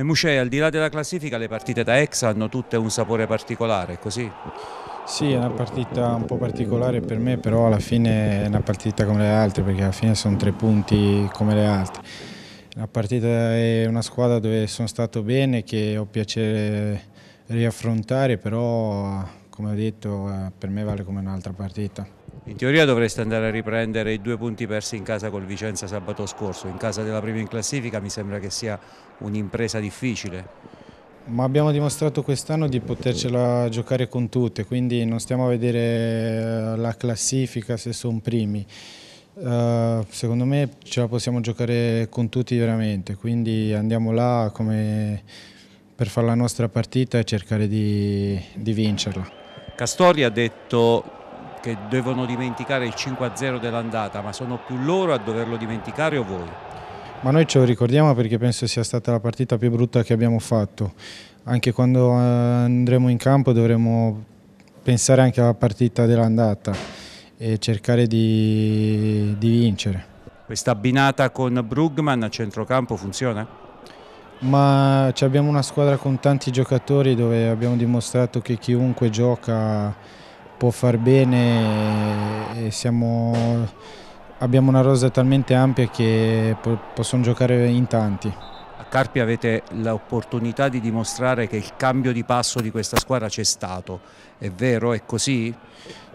E Muscei, al di là della classifica, le partite da ex hanno tutte un sapore particolare, così? Sì, è una partita un po' particolare per me, però alla fine è una partita come le altre, perché alla fine sono tre punti come le altre. La partita è una squadra dove sono stato bene, che ho piacere riaffrontare, però come ho detto eh, per me vale come un'altra partita. In teoria dovreste andare a riprendere i due punti persi in casa col Vicenza sabato scorso, in casa della prima in classifica mi sembra che sia un'impresa difficile. Ma abbiamo dimostrato quest'anno di potercela giocare con tutte, quindi non stiamo a vedere eh, la classifica se sono primi. Uh, secondo me ce la possiamo giocare con tutti veramente, quindi andiamo là per fare la nostra partita e cercare di, di vincerla. Castori ha detto che devono dimenticare il 5-0 dell'andata, ma sono più loro a doverlo dimenticare o voi? Ma noi ce lo ricordiamo perché penso sia stata la partita più brutta che abbiamo fatto. Anche quando eh, andremo in campo dovremo pensare anche alla partita dell'andata e cercare di, di vincere. Questa abbinata con Brugman a centrocampo funziona? ma abbiamo una squadra con tanti giocatori dove abbiamo dimostrato che chiunque gioca può far bene e siamo, abbiamo una rosa talmente ampia che po possono giocare in tanti. A Carpi avete l'opportunità di dimostrare che il cambio di passo di questa squadra c'è stato, è vero? È così?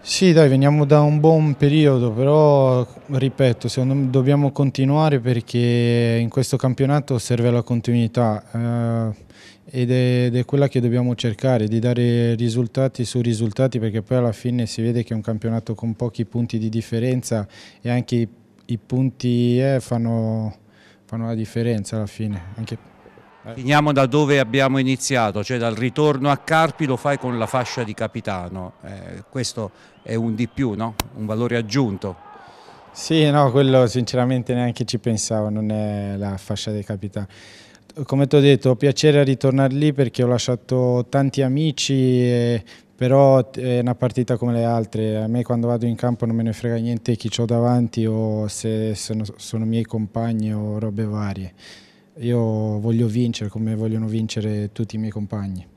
Sì, dai, veniamo da un buon periodo, però ripeto, secondo me, dobbiamo continuare perché in questo campionato serve la continuità. Eh, ed è, ed è, quella che dobbiamo cercare, di dare risultati su risultati perché poi alla fine si vede che è un campionato con pochi punti di differenza e anche i, i punti eh, fanno, fanno, la differenza alla fine. Anche, eh. Finiamo da dove abbiamo iniziato, cioè dal ritorno a Carpi lo fai con la fascia di capitano, eh, questo è un di più, no? un valore aggiunto. Sì, no, quello sinceramente neanche ci pensavo, non è la fascia di capitano come ti ho detto, ho piacere a ritornare lì perché ho lasciato tanti amici, e, però è una partita come le altre. A me quando vado in campo non me ne frega niente chi ho davanti o se sono, sono miei compagni o robe varie. Io voglio vincere come vogliono vincere tutti i miei compagni.